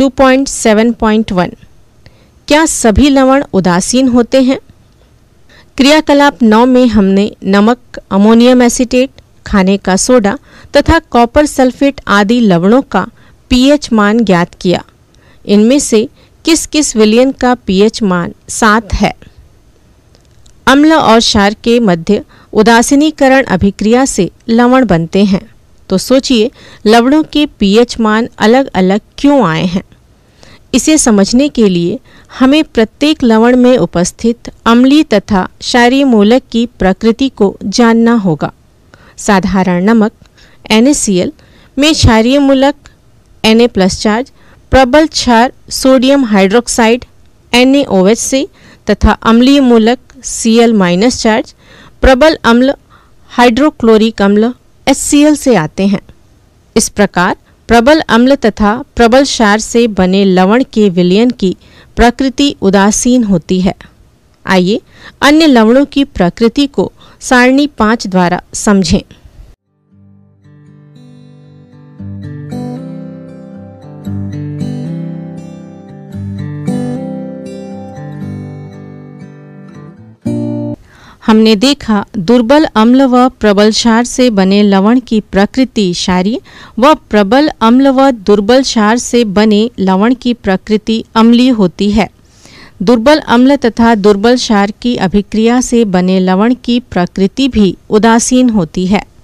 2.7.1 क्या सभी लवण उदासीन होते हैं क्रियाकलाप 9 में हमने नमक अमोनियम एसिटेट खाने का सोडा तथा कॉपर सल्फेट आदि लवणों का पीएच मान ज्ञात किया इनमें से किस किस विलियन का पीएच मान सात है अम्ल और क्षार के मध्य उदासीनीकरण अभिक्रिया से लवण बनते हैं तो सोचिए लवणों के पीएच मान अलग अलग क्यों आए हैं इसे समझने के लिए हमें प्रत्येक लवण में उपस्थित अम्लीय तथा क्षारीय मूलक की प्रकृति को जानना होगा साधारण नमक एन में क्षारीय मूलक एन प्लस चार्ज प्रबल क्षार सोडियम हाइड्रोक्साइड एन से तथा अम्लीय मूलक सी माइनस चार्ज प्रबल अम्ल हाइड्रोक्लोरिक अम्ल HCl से आते हैं इस प्रकार प्रबल अम्ल तथा प्रबल क्षार से बने लवण के विलयन की प्रकृति उदासीन होती है आइए अन्य लवणों की प्रकृति को सारणी पांच द्वारा समझें हमने देखा दुर्बल अम्ल व प्रबल क्षार से बने लवण की प्रकृति क्षारी व प्रबल अम्ल व दुर्बल क्षार से बने लवण की प्रकृति अम्लीय होती है दुर्बल अम्ल तथा दुर्बल क्षार की अभिक्रिया से बने लवण की प्रकृति भी उदासीन होती है